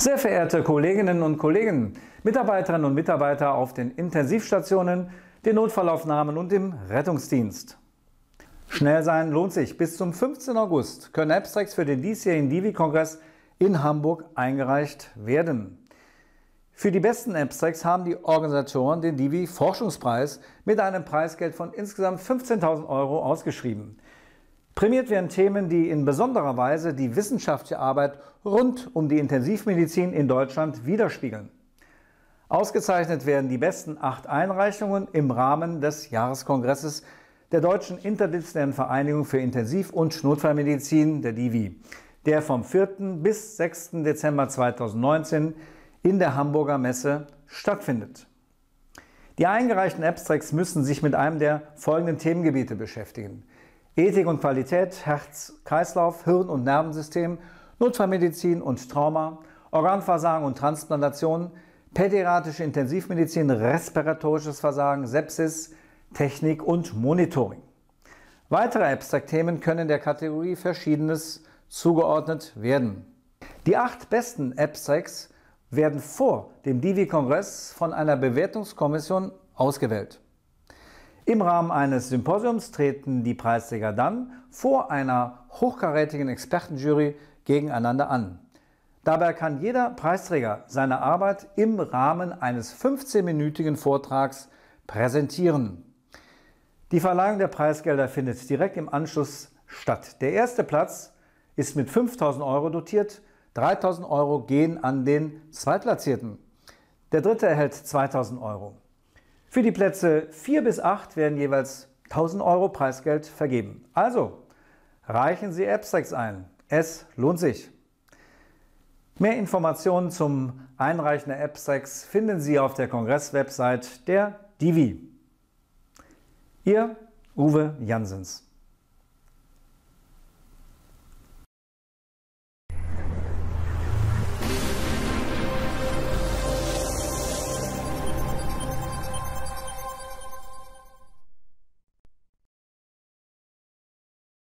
Sehr verehrte Kolleginnen und Kollegen, Mitarbeiterinnen und Mitarbeiter auf den Intensivstationen, den Notfallaufnahmen und im Rettungsdienst. Schnell sein lohnt sich. Bis zum 15. August können Abstracts für den diesjährigen Divi-Kongress in Hamburg eingereicht werden. Für die besten Abstracts haben die Organisatoren den Divi-Forschungspreis mit einem Preisgeld von insgesamt 15.000 Euro ausgeschrieben. Prämiert werden Themen, die in besonderer Weise die wissenschaftliche Arbeit rund um die Intensivmedizin in Deutschland widerspiegeln. Ausgezeichnet werden die besten acht Einreichungen im Rahmen des Jahreskongresses der Deutschen Interdisziplinären Vereinigung für Intensiv- und Notfallmedizin, der DIVI, der vom 4. bis 6. Dezember 2019 in der Hamburger Messe stattfindet. Die eingereichten Abstracts müssen sich mit einem der folgenden Themengebiete beschäftigen – Ethik und Qualität, Herz, Kreislauf, Hirn und Nervensystem, Notfallmedizin und Trauma, Organversagen und Transplantation, pädiatrische Intensivmedizin, respiratorisches Versagen, Sepsis, Technik und Monitoring. Weitere Abstract-Themen können der Kategorie Verschiedenes zugeordnet werden. Die acht besten Abstracts werden vor dem Divi-Kongress von einer Bewertungskommission ausgewählt. Im Rahmen eines Symposiums treten die Preisträger dann vor einer hochkarätigen Expertenjury gegeneinander an. Dabei kann jeder Preisträger seine Arbeit im Rahmen eines 15-minütigen Vortrags präsentieren. Die Verleihung der Preisgelder findet direkt im Anschluss statt. Der erste Platz ist mit 5000 Euro dotiert, 3000 Euro gehen an den Zweitplatzierten. Der dritte erhält 2000 Euro. Für die Plätze 4 bis 8 werden jeweils 1000 Euro Preisgeld vergeben. Also reichen Sie Abstracts ein. Es lohnt sich. Mehr Informationen zum Einreichen der Abstracts finden Sie auf der Kongress-Website der Divi. Ihr Uwe Jansens.